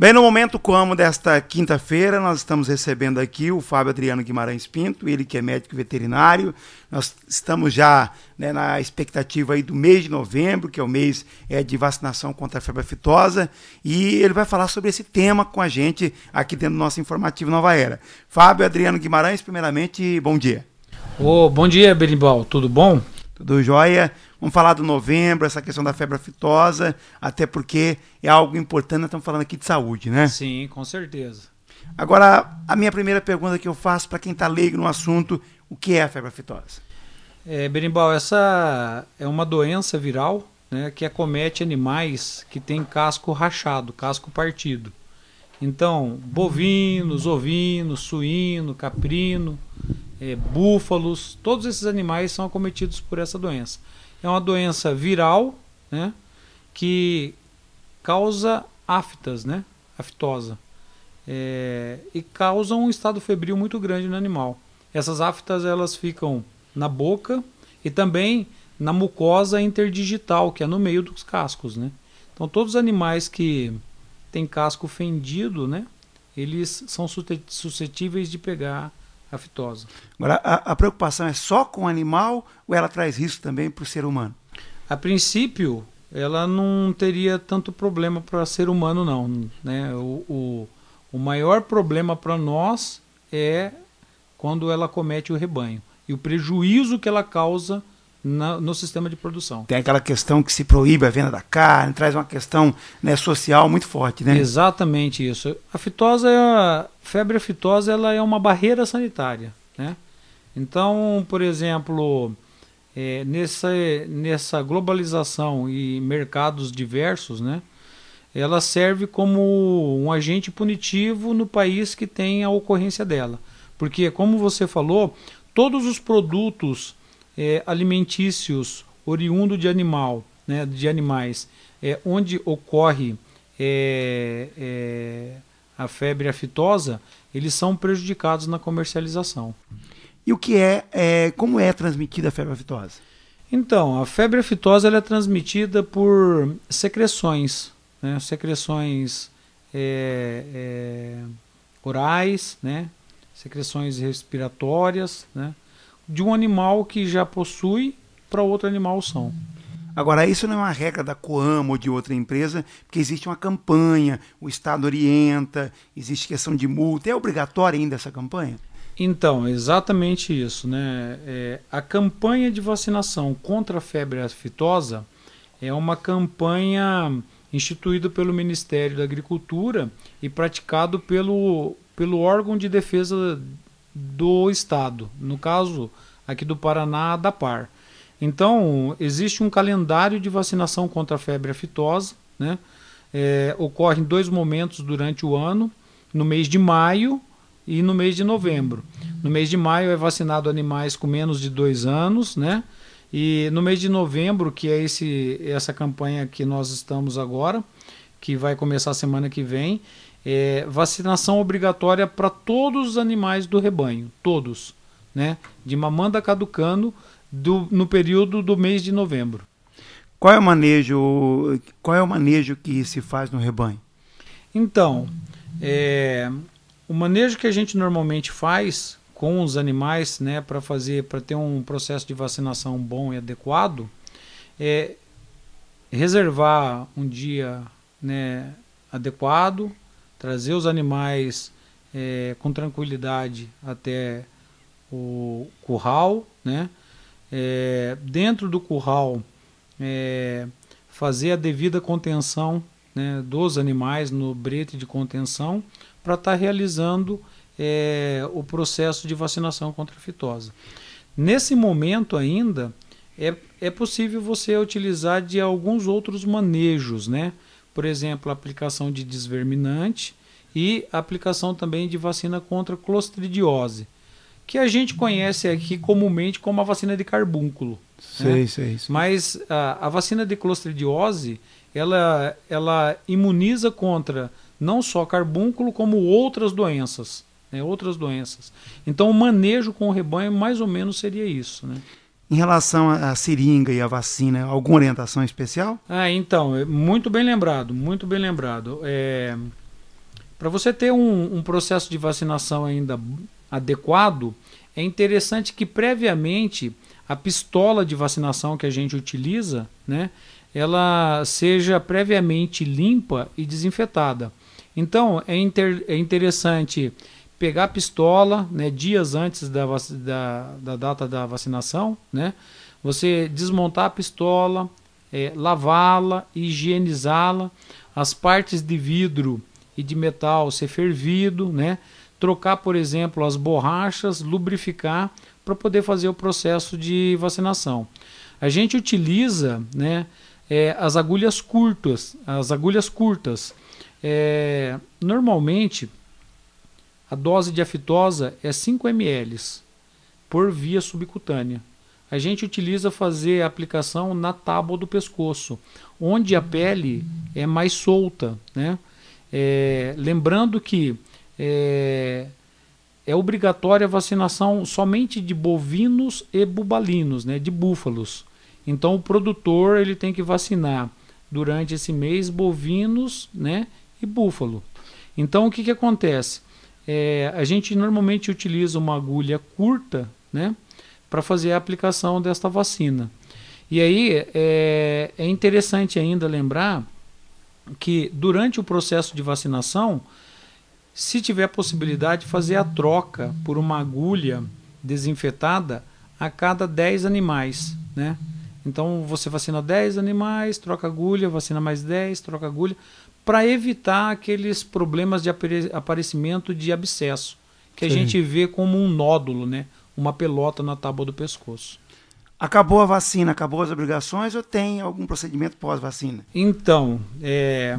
Bem, no momento como desta quinta-feira, nós estamos recebendo aqui o Fábio Adriano Guimarães Pinto, ele que é médico veterinário. Nós estamos já né, na expectativa aí do mês de novembro, que é o mês é, de vacinação contra a febre aftosa, e ele vai falar sobre esse tema com a gente aqui dentro do nosso informativo Nova Era. Fábio Adriano Guimarães, primeiramente, bom dia. Oh, bom dia, Berimbau, tudo bom? Tudo jóia. Vamos falar do novembro, essa questão da febre aftosa, até porque é algo importante, nós estamos falando aqui de saúde, né? Sim, com certeza. Agora, a minha primeira pergunta que eu faço para quem está leigo no assunto, o que é a febre aftosa? É, Berimbau, essa é uma doença viral né, que acomete animais que têm casco rachado, casco partido. Então, bovinos, ovinos, suíno, caprino, é, búfalos, todos esses animais são acometidos por essa doença. É uma doença viral, né, que causa aftas, né, aftosa, é, e causa um estado febril muito grande no animal. Essas aftas elas ficam na boca e também na mucosa interdigital, que é no meio dos cascos, né. Então todos os animais que têm casco fendido, né, eles são suscetíveis de pegar a Agora, a, a preocupação é só com o animal ou ela traz risco também para o ser humano? A princípio, ela não teria tanto problema para ser humano, não. Né? O, o, o maior problema para nós é quando ela comete o rebanho e o prejuízo que ela causa no sistema de produção. Tem aquela questão que se proíbe a venda da carne, traz uma questão né, social muito forte, né? Exatamente isso. A fitosa, é a febre aftosa, ela é uma barreira sanitária, né? Então, por exemplo, é, nessa, nessa globalização e mercados diversos, né? Ela serve como um agente punitivo no país que tem a ocorrência dela. Porque, como você falou, todos os produtos é, alimentícios oriundo de animal, né, de animais, é, onde ocorre é, é, a febre aftosa, eles são prejudicados na comercialização. E o que é, é como é transmitida a febre aftosa? Então, a febre aftosa é transmitida por secreções, né, secreções é, é, orais, né, secreções respiratórias, né, de um animal que já possui para outro animal são. Agora, isso não é uma regra da Coama ou de outra empresa, porque existe uma campanha, o Estado orienta, existe questão de multa. É obrigatória ainda essa campanha? Então, exatamente isso. Né? É, a campanha de vacinação contra a febre aftosa é uma campanha instituída pelo Ministério da Agricultura e praticado pelo, pelo órgão de defesa do estado, no caso aqui do Paraná, da PAR. Então, existe um calendário de vacinação contra a febre aftosa, né? É, ocorre em dois momentos durante o ano, no mês de maio e no mês de novembro. No mês de maio é vacinado animais com menos de dois anos, né? E no mês de novembro, que é esse, essa campanha que nós estamos agora, que vai começar a semana que vem, é, vacinação obrigatória para todos os animais do rebanho, todos, né? De mamanda caducando do, no período do mês de novembro. Qual é o manejo? Qual é o manejo que se faz no rebanho? Então, é, o manejo que a gente normalmente faz com os animais, né, para fazer, para ter um processo de vacinação bom e adequado, é reservar um dia né, adequado, trazer os animais é, com tranquilidade até o curral, né? É, dentro do curral, é, fazer a devida contenção né, dos animais no brete de contenção para estar tá realizando é, o processo de vacinação contra a fitose. Nesse momento ainda, é, é possível você utilizar de alguns outros manejos, né? por exemplo, aplicação de desverminante e aplicação também de vacina contra clostridiose, que a gente conhece aqui comumente como a vacina de carbúnculo. Né? Sei, né? sei, sei. Mas a, a vacina de clostridiose, ela, ela imuniza contra não só carbúnculo, como outras doenças. Né, outras doenças. Então, o manejo com o rebanho mais ou menos seria isso. Né? Em relação à seringa e à vacina, alguma orientação especial? Ah, então, é muito bem lembrado, muito bem lembrado. É, Para você ter um, um processo de vacinação ainda adequado, é interessante que previamente a pistola de vacinação que a gente utiliza, né, ela seja previamente limpa e desinfetada. Então, é, inter, é interessante pegar a pistola né, dias antes da, da, da data da vacinação, né? Você desmontar a pistola, é, lavá-la, higienizá-la, as partes de vidro e de metal ser fervido, né? Trocar, por exemplo, as borrachas, lubrificar para poder fazer o processo de vacinação. A gente utiliza, né? É, as agulhas curtas, as agulhas curtas. É, normalmente a dose de aftosa é 5 ml por via subcutânea. A gente utiliza fazer a aplicação na tábua do pescoço, onde a pele é mais solta. Né? É, lembrando que é, é obrigatória a vacinação somente de bovinos e bubalinos, né, de búfalos. Então o produtor ele tem que vacinar durante esse mês bovinos, né, e búfalo. Então o que, que acontece? É, a gente normalmente utiliza uma agulha curta, né, para fazer a aplicação desta vacina. E aí é, é interessante ainda lembrar que durante o processo de vacinação, se tiver possibilidade, fazer a troca por uma agulha desinfetada a cada 10 animais, né? Então você vacina 10 animais, troca agulha, vacina mais 10, troca agulha, para evitar aqueles problemas de aparecimento de abscesso, que Sim. a gente vê como um nódulo, né? uma pelota na tábua do pescoço. Acabou a vacina, acabou as obrigações ou tem algum procedimento pós-vacina? Então, é,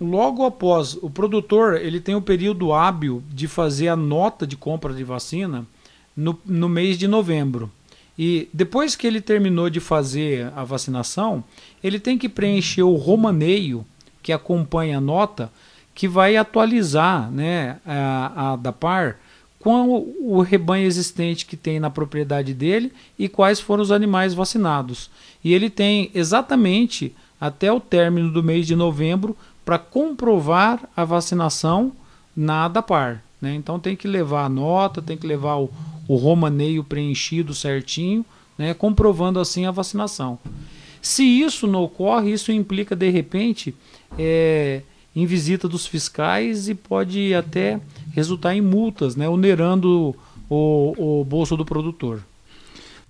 logo após, o produtor ele tem o período hábil de fazer a nota de compra de vacina no, no mês de novembro. E depois que ele terminou de fazer a vacinação, ele tem que preencher o romaneio que acompanha a nota, que vai atualizar né, a, a da par com o rebanho existente que tem na propriedade dele e quais foram os animais vacinados. E ele tem exatamente até o término do mês de novembro para comprovar a vacinação na ADAPAR. Né? Então tem que levar a nota, tem que levar o, o romaneio preenchido certinho, né? comprovando assim a vacinação. Se isso não ocorre, isso implica de repente é, em visita dos fiscais e pode até resultar em multas, né, onerando o, o bolso do produtor.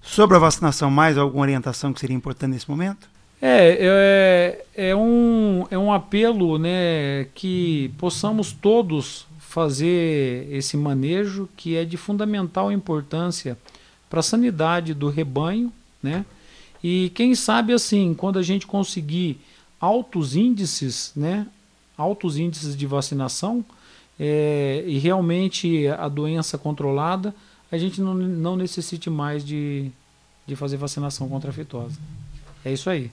Sobre a vacinação, mais alguma orientação que seria importante nesse momento? É, é, é, um, é um apelo né, que possamos todos fazer esse manejo que é de fundamental importância para a sanidade do rebanho, né? E quem sabe assim, quando a gente conseguir altos índices, né, altos índices de vacinação é, e realmente a doença controlada, a gente não, não necessite mais de, de fazer vacinação contra a fitose. É isso aí.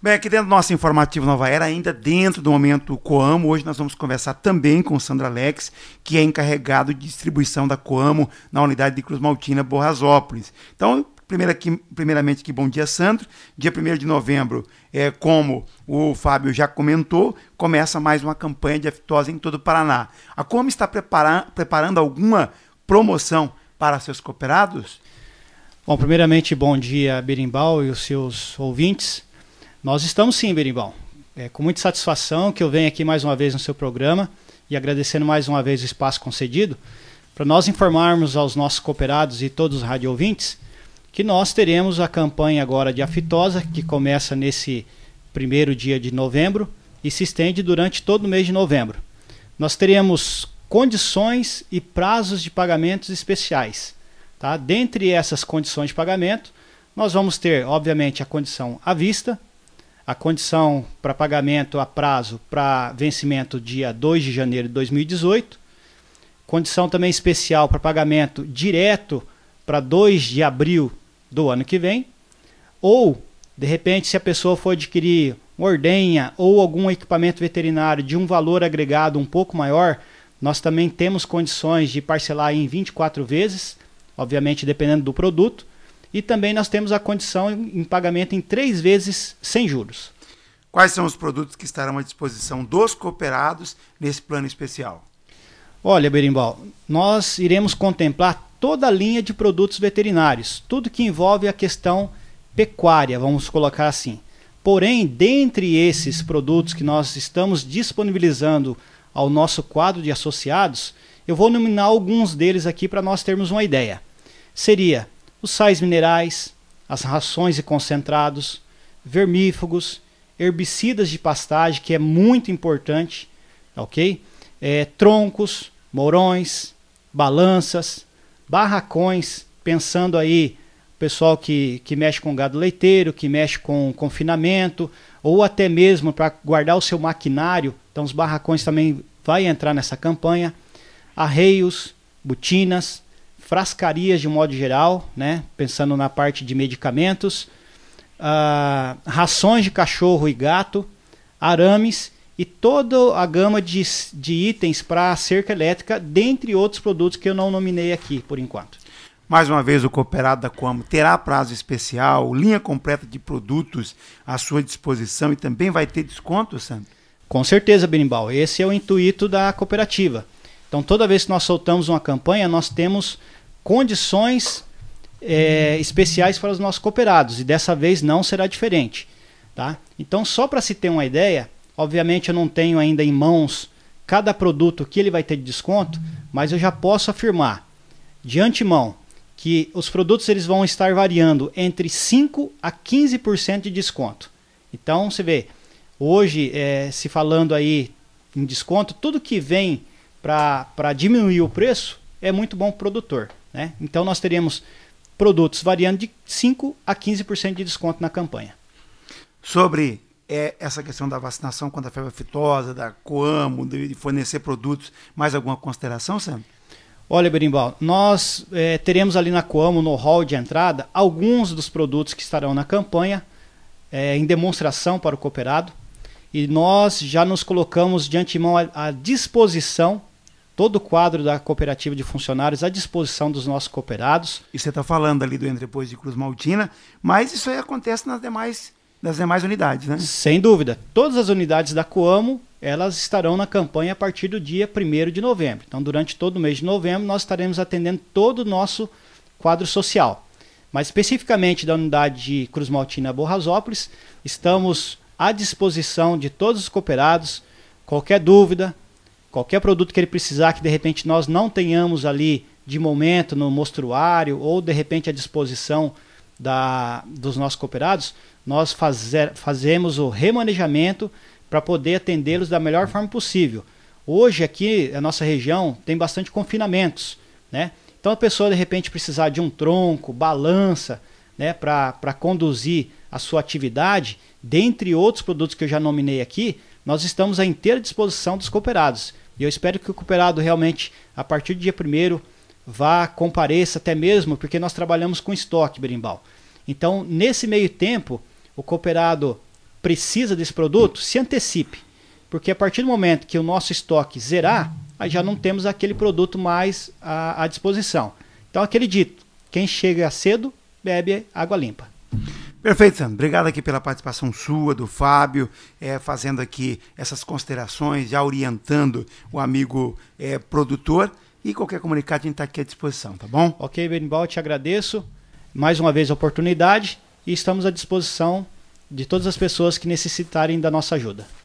Bem, aqui dentro do nosso informativo Nova Era, ainda dentro do momento Coamo, hoje nós vamos conversar também com Sandra Alex, que é encarregado de distribuição da Coamo na unidade de Cruz Maltina, Borrasópolis. Então, Primeira que, primeiramente, que bom dia, Sandro. Dia 1 de novembro, é, como o Fábio já comentou, começa mais uma campanha de aftosa em todo o Paraná. A Como está preparando alguma promoção para seus cooperados? Bom, primeiramente, bom dia, Berimbau e os seus ouvintes. Nós estamos sim, Berimbau. É com muita satisfação que eu venho aqui mais uma vez no seu programa e agradecendo mais uma vez o espaço concedido para nós informarmos aos nossos cooperados e todos os radio ouvintes que nós teremos a campanha agora de aftosa, que começa nesse primeiro dia de novembro e se estende durante todo o mês de novembro. Nós teremos condições e prazos de pagamentos especiais. Tá? Dentre essas condições de pagamento, nós vamos ter, obviamente, a condição à vista, a condição para pagamento a prazo para vencimento dia 2 de janeiro de 2018, condição também especial para pagamento direto para 2 de abril do ano que vem. Ou, de repente, se a pessoa for adquirir uma ordenha ou algum equipamento veterinário de um valor agregado um pouco maior, nós também temos condições de parcelar em 24 vezes, obviamente dependendo do produto, e também nós temos a condição em pagamento em três vezes sem juros. Quais são os produtos que estarão à disposição dos cooperados nesse plano especial? Olha, Berimbau, nós iremos contemplar toda a linha de produtos veterinários, tudo que envolve a questão pecuária, vamos colocar assim. Porém, dentre esses produtos que nós estamos disponibilizando ao nosso quadro de associados, eu vou nominar alguns deles aqui para nós termos uma ideia. Seria os sais minerais, as rações e concentrados, vermífugos, herbicidas de pastagem, que é muito importante, ok? É, troncos, morões, balanças, barracões, pensando aí pessoal que, que mexe com gado leiteiro, que mexe com confinamento, ou até mesmo para guardar o seu maquinário. Então os barracões também vai entrar nessa campanha. Arreios, botinas, frascarias de modo geral, né? pensando na parte de medicamentos, ah, rações de cachorro e gato, arames e toda a gama de, de itens para a cerca elétrica, dentre outros produtos que eu não nominei aqui por enquanto. Mais uma vez, o cooperado da Coamo terá prazo especial, linha completa de produtos à sua disposição e também vai ter desconto, Sandro? Com certeza, Birimbal. Esse é o intuito da cooperativa. Então, toda vez que nós soltamos uma campanha, nós temos condições é, especiais para os nossos cooperados e dessa vez não será diferente. Tá? Então, só para se ter uma ideia, Obviamente eu não tenho ainda em mãos cada produto que ele vai ter de desconto, mas eu já posso afirmar de antemão que os produtos eles vão estar variando entre 5 a 15% de desconto. Então você vê, hoje é, se falando aí em desconto, tudo que vem para diminuir o preço é muito bom para o produtor. Né? Então nós teremos produtos variando de 5 a 15% de desconto na campanha. Sobre é essa questão da vacinação contra a febre aftosa, da Coamo, de fornecer produtos. Mais alguma consideração, Sam? Olha, Berimbau, nós é, teremos ali na Coamo, no hall de entrada, alguns dos produtos que estarão na campanha é, em demonstração para o cooperado. E nós já nos colocamos de antemão à disposição todo o quadro da cooperativa de funcionários à disposição dos nossos cooperados. E você está falando ali do Entrepôs de Cruz Maltina, mas isso aí acontece nas demais das demais unidades, né? Sem dúvida. Todas as unidades da Coamo, elas estarão na campanha a partir do dia 1 de novembro. Então, durante todo o mês de novembro, nós estaremos atendendo todo o nosso quadro social. Mas especificamente da unidade de Cruz Maltina Borrasópolis, estamos à disposição de todos os cooperados. Qualquer dúvida, qualquer produto que ele precisar que de repente nós não tenhamos ali de momento no mostruário ou de repente à disposição da, dos nossos cooperados, nós fazer, fazemos o remanejamento para poder atendê-los da melhor forma possível. Hoje aqui a nossa região tem bastante confinamentos, né? Então a pessoa de repente precisar de um tronco, balança, né, para conduzir a sua atividade, dentre outros produtos que eu já nominei aqui, nós estamos à inteira disposição dos cooperados. E eu espero que o cooperado realmente, a partir do dia 1 vá, compareça até mesmo, porque nós trabalhamos com estoque berimbau. Então, nesse meio tempo, o cooperado precisa desse produto, se antecipe, porque a partir do momento que o nosso estoque zerar, aí já não temos aquele produto mais à, à disposição. Então, acredito, quem chega cedo bebe água limpa. Perfeito, Sandro. Obrigado aqui pela participação sua, do Fábio, é, fazendo aqui essas considerações, já orientando o amigo é, produtor. E qualquer comunicado a gente está aqui à disposição, tá bom? Ok, Benimbal, te agradeço mais uma vez a oportunidade e estamos à disposição de todas as pessoas que necessitarem da nossa ajuda.